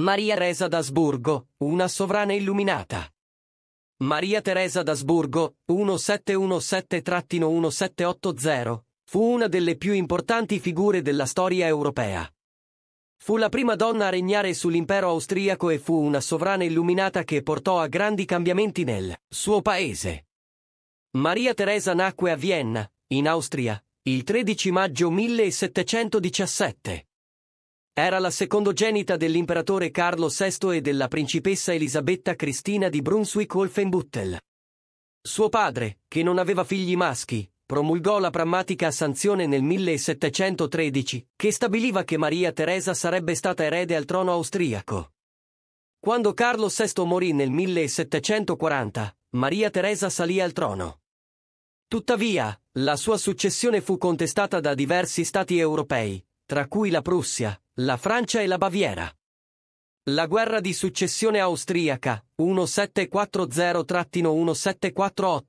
Maria Teresa d'Asburgo, una sovrana illuminata. Maria Teresa d'Asburgo, 1717-1780, fu una delle più importanti figure della storia europea. Fu la prima donna a regnare sull'impero austriaco e fu una sovrana illuminata che portò a grandi cambiamenti nel suo paese. Maria Teresa nacque a Vienna, in Austria, il 13 maggio 1717. Era la secondogenita dell'imperatore Carlo VI e della principessa Elisabetta Cristina di Brunswick-Wolfenbüttel. Suo padre, che non aveva figli maschi, promulgò la prammatica sanzione nel 1713, che stabiliva che Maria Teresa sarebbe stata erede al trono austriaco. Quando Carlo VI morì nel 1740, Maria Teresa salì al trono. Tuttavia, la sua successione fu contestata da diversi stati europei, tra cui la Prussia, la Francia e la Baviera. La guerra di successione austriaca 1740-1748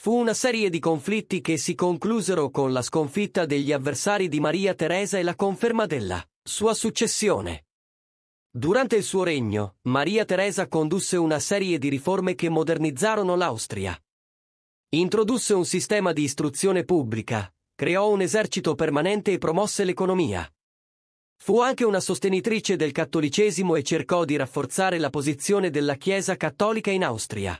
fu una serie di conflitti che si conclusero con la sconfitta degli avversari di Maria Teresa e la conferma della sua successione. Durante il suo regno, Maria Teresa condusse una serie di riforme che modernizzarono l'Austria. Introdusse un sistema di istruzione pubblica, creò un esercito permanente e promosse l'economia. Fu anche una sostenitrice del cattolicesimo e cercò di rafforzare la posizione della Chiesa cattolica in Austria.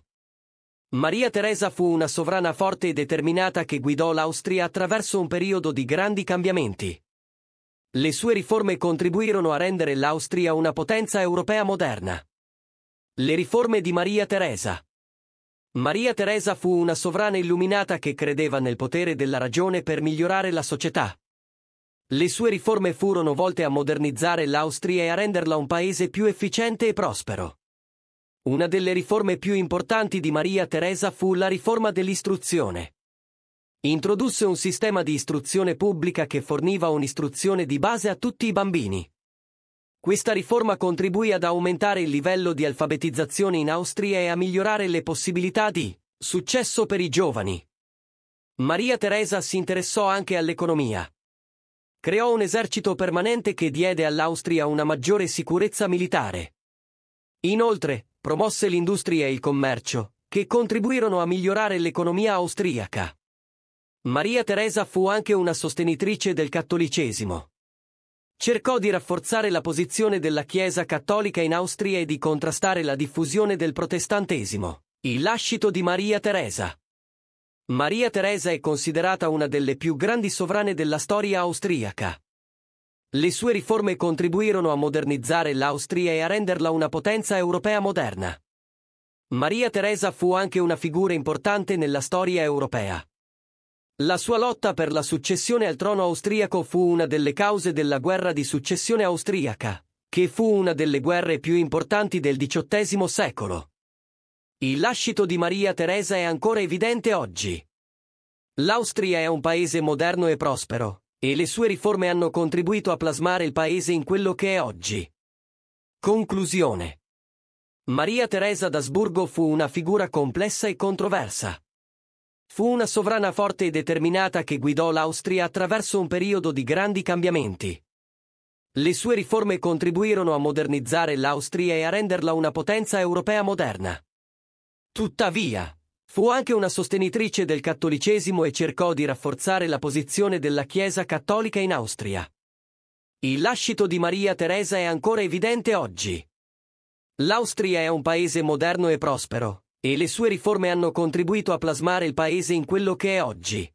Maria Teresa fu una sovrana forte e determinata che guidò l'Austria attraverso un periodo di grandi cambiamenti. Le sue riforme contribuirono a rendere l'Austria una potenza europea moderna. Le riforme di Maria Teresa Maria Teresa fu una sovrana illuminata che credeva nel potere della ragione per migliorare la società. Le sue riforme furono volte a modernizzare l'Austria e a renderla un paese più efficiente e prospero. Una delle riforme più importanti di Maria Teresa fu la riforma dell'istruzione. Introdusse un sistema di istruzione pubblica che forniva un'istruzione di base a tutti i bambini. Questa riforma contribuì ad aumentare il livello di alfabetizzazione in Austria e a migliorare le possibilità di successo per i giovani. Maria Teresa si interessò anche all'economia creò un esercito permanente che diede all'Austria una maggiore sicurezza militare. Inoltre, promosse l'industria e il commercio, che contribuirono a migliorare l'economia austriaca. Maria Teresa fu anche una sostenitrice del cattolicesimo. Cercò di rafforzare la posizione della Chiesa cattolica in Austria e di contrastare la diffusione del protestantesimo. Il lascito di Maria Teresa Maria Teresa è considerata una delle più grandi sovrane della storia austriaca. Le sue riforme contribuirono a modernizzare l'Austria e a renderla una potenza europea moderna. Maria Teresa fu anche una figura importante nella storia europea. La sua lotta per la successione al trono austriaco fu una delle cause della guerra di successione austriaca, che fu una delle guerre più importanti del XVIII secolo. Il lascito di Maria Teresa è ancora evidente oggi. L'Austria è un paese moderno e prospero, e le sue riforme hanno contribuito a plasmare il paese in quello che è oggi. Conclusione. Maria Teresa d'Asburgo fu una figura complessa e controversa. Fu una sovrana forte e determinata che guidò l'Austria attraverso un periodo di grandi cambiamenti. Le sue riforme contribuirono a modernizzare l'Austria e a renderla una potenza europea moderna. Tuttavia, fu anche una sostenitrice del cattolicesimo e cercò di rafforzare la posizione della Chiesa cattolica in Austria. Il lascito di Maria Teresa è ancora evidente oggi. L'Austria è un paese moderno e prospero, e le sue riforme hanno contribuito a plasmare il paese in quello che è oggi.